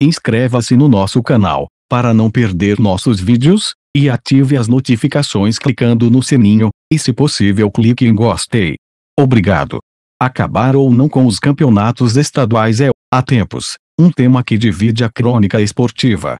Inscreva-se no nosso canal, para não perder nossos vídeos, e ative as notificações clicando no sininho, e se possível clique em gostei. Obrigado. Acabar ou não com os campeonatos estaduais é, há tempos, um tema que divide a crônica esportiva.